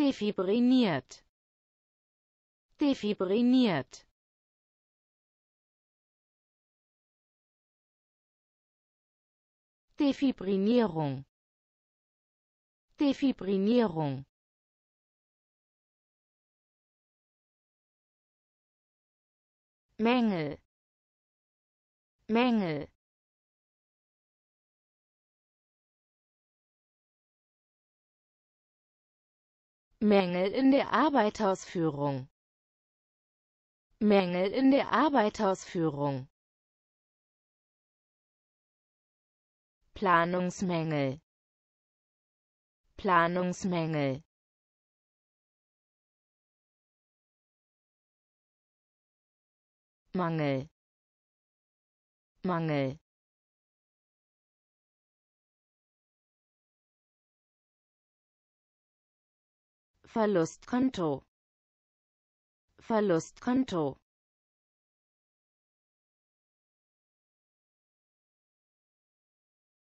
defibriniert defibriniert Defibrinierung Defibrinierung Mängel Mängel Mängel in der Arbeitsausführung Mängel in der Arbeitsausführung Planungsmängel Planungsmängel Mangel Mangel Verlustkonto Verlustkonto